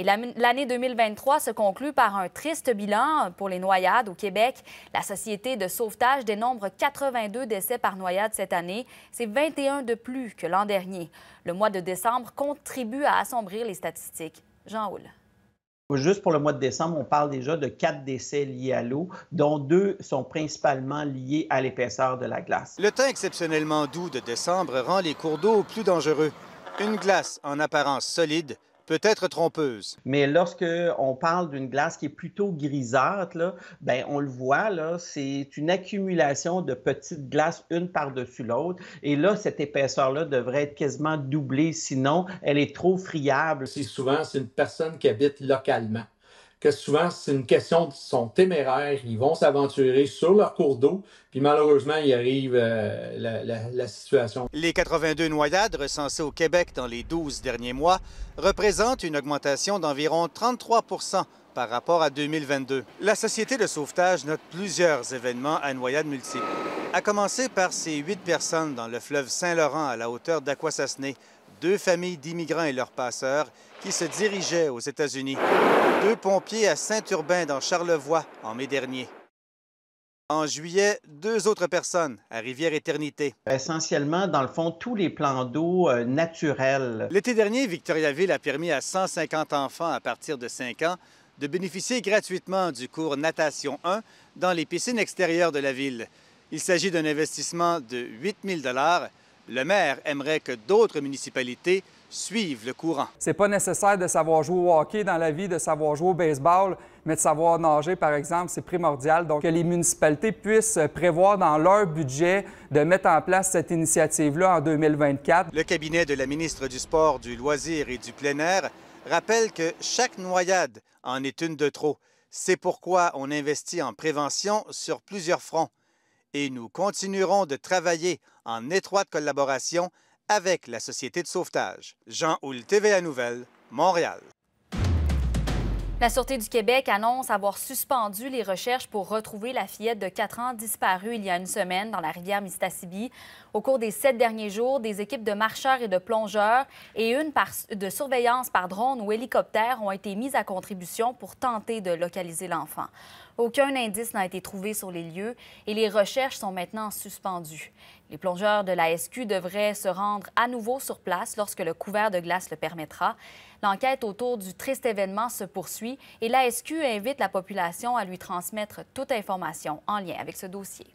Et l'année 2023 se conclut par un triste bilan pour les noyades au Québec. La Société de sauvetage dénombre 82 décès par noyade cette année. C'est 21 de plus que l'an dernier. Le mois de décembre contribue à assombrir les statistiques. Jean Houle. Juste pour le mois de décembre, on parle déjà de quatre décès liés à l'eau, dont deux sont principalement liés à l'épaisseur de la glace. Le temps exceptionnellement doux de décembre rend les cours d'eau plus dangereux. Une glace en apparence solide peut être trompeuse. Mais lorsque on parle d'une glace qui est plutôt grisâtre, là, ben on le voit là, c'est une accumulation de petites glaces une par-dessus l'autre. Et là, cette épaisseur-là devrait être quasiment doublée, sinon elle est trop friable. C'est souvent c'est une personne qui habite localement que souvent, c'est une question, de son téméraires, ils vont s'aventurer sur leur cours d'eau, puis malheureusement, il arrive euh, la, situation. Les 82 noyades recensées au Québec dans les 12 derniers mois représentent une augmentation d'environ 33 par rapport à 2022. La Société de sauvetage note plusieurs événements à noyades multiples, à commencer par ces huit personnes dans le fleuve Saint-Laurent à la hauteur d'Aquasasné, deux familles d'immigrants et leurs passeurs qui se dirigeaient aux États-Unis. Deux pompiers à Saint-Urbain dans Charlevoix en mai dernier. En juillet, deux autres personnes à Rivière-Éternité. Essentiellement, dans le fond, tous les plans d'eau euh, naturels. L'été dernier, Victoriaville a permis à 150 enfants à partir de 5 ans de bénéficier gratuitement du cours Natation 1 dans les piscines extérieures de la ville. Il s'agit d'un investissement de 8 000 le maire aimerait que d'autres municipalités suivent le courant. C'est pas nécessaire de savoir jouer au hockey dans la vie, de savoir jouer au baseball, mais de savoir nager, par exemple, c'est primordial. Donc, que les municipalités puissent prévoir dans leur budget de mettre en place cette initiative-là en 2024. Le cabinet de la ministre du Sport, du Loisir et du Plein Air rappelle que chaque noyade en est une de trop. C'est pourquoi on investit en prévention sur plusieurs fronts et nous continuerons de travailler en étroite collaboration avec la Société de sauvetage. Jean Houle, TVA Nouvelle, Montréal. La Sûreté du Québec annonce avoir suspendu les recherches pour retrouver la fillette de 4 ans disparue il y a une semaine dans la rivière Mistassibi. Au cours des sept derniers jours, des équipes de marcheurs et de plongeurs et une de surveillance par drone ou hélicoptère ont été mises à contribution pour tenter de localiser l'enfant. Aucun indice n'a été trouvé sur les lieux et les recherches sont maintenant suspendues. Les plongeurs de la SQ devraient se rendre à nouveau sur place lorsque le couvert de glace le permettra. L'enquête autour du triste événement se poursuit et la SQ invite la population à lui transmettre toute information en lien avec ce dossier.